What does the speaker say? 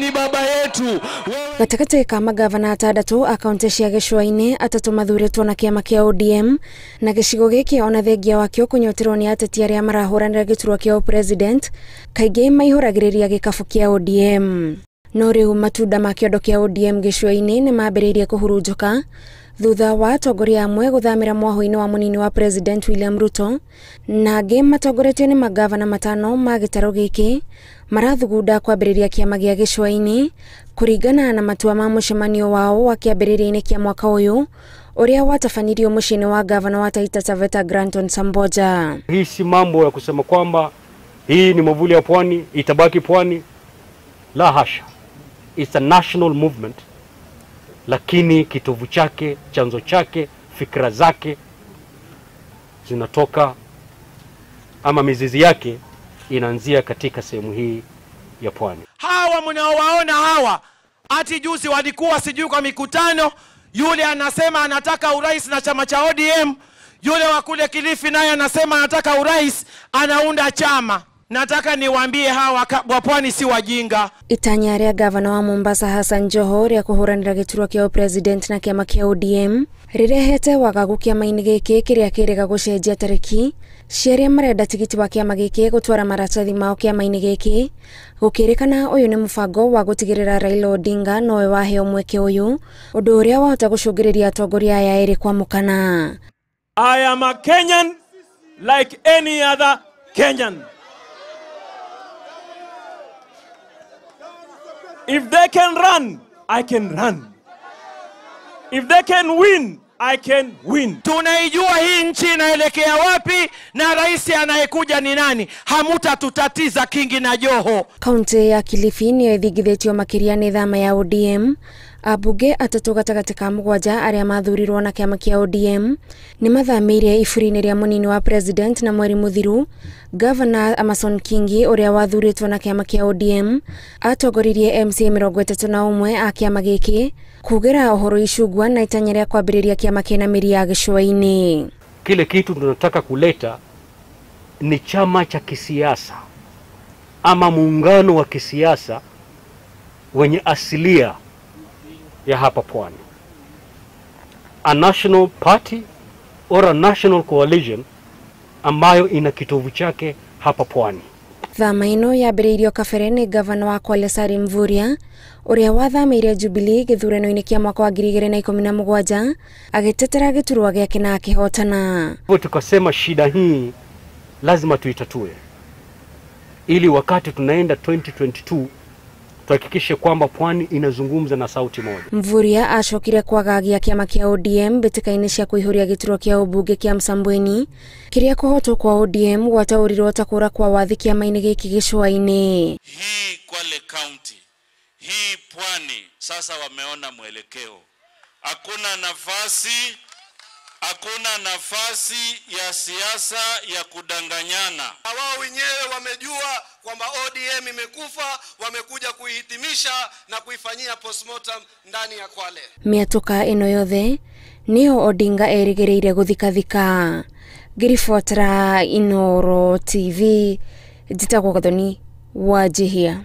ni baba yetu. Gatagatĩ ka magavana atandatũ a kaunti cia gĩcũa-inĩ atatũ mathurĩtwo na kä a ODM na gä kä ona thengia wakĩo kũnyoterwo nä ateti arĩa marahũranĩra gĩturwa kĩa ũpresident kaingĩ maihũragĩrĩria gĩkabũ kĩa ODM no u matunda ma kä a ODM rä irie kå hurunjå ka thutha wa atongoria amwe guthamira mwaho wa munini wa president William Ruto na angi matongoretio ni magavana matano ma gitaro giki marathugunda kwambiriria kiama gia gicua kuringana na matua ma mucemanio wao wa kiambiriria-ini kia mwaka uyu uria watabanirio muciini wa gavana wa Taita Taveta Granton Samboja. Hii si mambo ya kusema kwamba hii ni mavuli ya pwani itabaki pwani, la hasha, it's a national movement lakini kitovu chake, chanzo chake, fikra zake zinatoka ama mizizi yake inaanzia katika sehemu hii ya pwani. Hawa mnaowaona hawa, ati juzi walikuwa sijui kwa mikutano, yule anasema anataka urais na chama cha ODM, yule wa kule Kilifi naye anasema anataka urais, anaunda chama Nataka niwaambie hawa wapwani si wajinga. itanyaria gavana wa Mombasa Hassan Joho ria kuhuranira giturwa kia upresident na kiama kia ODM rirehete wagagu kiama-ini giki kiria kiriga gucenjia tariki ciaria marenda tigiti wa kiama giki gutwara maratathi mao kiama-ini giki gukirikana uyu ni mubango wa gutigirira Raila Odinga nowe waheo mweke uyu undu uria wahota gucungiriria atongoria aya eri kwamukana I am a Kenyan like any other Kenyan If they can run, I can run. If they can win, I can win. Tunaijua hii nchi inaelekea wapi na rais anayekuja ni nani. Hamutatutatiza Kingi na Joho. Kaunti ya Kilifi nĩyo ĩthingithĩtio makĩria nĩ ya ODM abunge atatå gatagatĩ ka mũgwanja arĩa mathurirwo na kĩama kĩa ODM nĩ mathamĩire iburi-inĩ rĩa mũnini wa president na mweri mũthiru gavana Amason Kingi ũrĩa wathurĩtwo na kĩama kĩa ODM atongoririe MCA mĩrongo ĩtatũ na ũmwe a kĩama gĩkĩ kugĩra ũhoro icungwa na itanya rĩa kwambĩrĩria kĩama kĩna mĩri ya gĩcũa-inĩ. Kile kitu tunataka kuleta ni chama cha kisiasa ama muungano wa kisiasa wenye asilia ya hapa pwani. A national party or a national coalition ambayo ina kitovu chake hapa pwani. Thama ino yambĩrĩirio kabere nĩ ngavana wa Kwale Salim Mvurya ũrĩa wathamĩire Jubilee gĩthurano-inĩ kĩa mwaka wa ngiri igĩrĩ na ikũmi na mũgwanja agĩtetera gĩturwa gĩake na akĩhotana. tukasema shida hii lazima tuitatue ili wakati tunaenda 2022 tuhakikishe kwamba pwani inazungumza na sauti moja mvuria acokire kwagagia kiama kia odm mbitikaini cia kuihuria gituro kia ubunge kia msambweni kiria kuhotwo kwa odm gwataurirwo ta kura kwa wathi kiama-ini giki gicua-ini hii kwale kaunti hii pwani sasa wameona mwelekeo hakuna nafasi Hakuna nafasi ya siasa ya kudanganyana. Wao wenyewe wamejua kwamba ODM imekufa, wamekuja kuihitimisha na kuifanyia postmortem ndani ya Kwale. miatuka ino yothe niyo Odinga erigereire guthikathika ngiribotera Inooro TV njitagwo gathoni wa njihia